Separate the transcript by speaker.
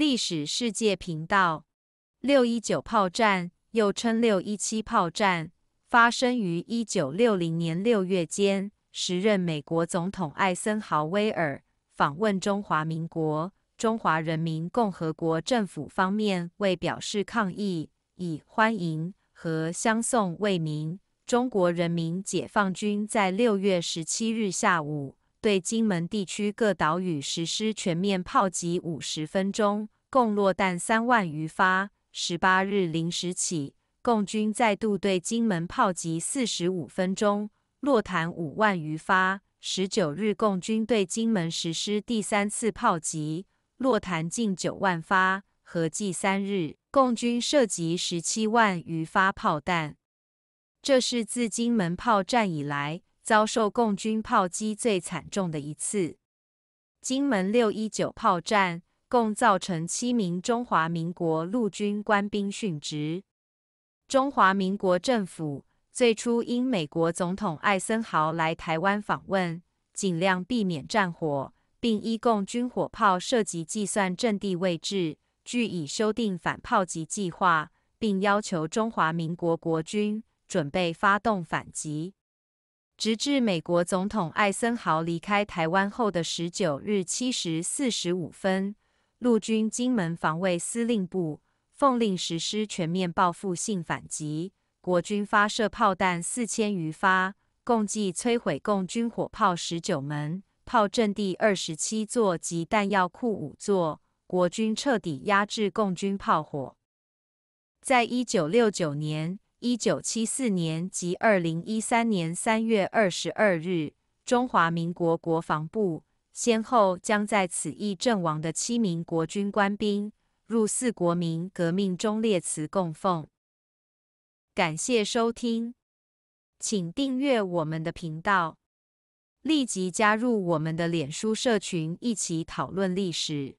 Speaker 1: 历史世界频道，六一九炮战又称六一七炮战，发生于一九六零年六月间。时任美国总统艾森豪威尔访问中华民国，中华人民共和国政府方面为表示抗议，以欢迎和相送为名，中国人民解放军在六月十七日下午。对金门地区各岛屿实施全面炮击五十分钟，共落弹三万余发。十八日零时起，共军再度对金门炮击四十五分钟，落弹五万余发。十九日，共军对金门实施第三次炮击，落弹近九万发，合计三日，共军涉及十七万余发炮弹。这是自金门炮战以来。遭受共军炮击最惨重的一次，金门六一九炮战，共造成七名中华民国陆军官兵殉职。中华民国政府最初因美国总统艾森豪来台湾访问，尽量避免战火，并依共军火炮射击计算阵地位置，据以修订反炮击计划，并要求中华民国国军准备发动反击。直至美国总统艾森豪离开台湾后的十九日七时四十五分，陆军金门防卫司令部奉令实施全面报复性反击，国军发射炮弹四千余发，共计摧毁共军火炮十九门、炮阵地二十七座及弹药库五座，国军彻底压制共军炮火。在一九六九年。一九七四年及二零一三年三月二十二日，中华民国国防部先后将在此役阵亡的七名国军官兵入四国民革命忠烈祠供奉。感谢收听，请订阅我们的频道，立即加入我们的脸书社群，一起讨论历史。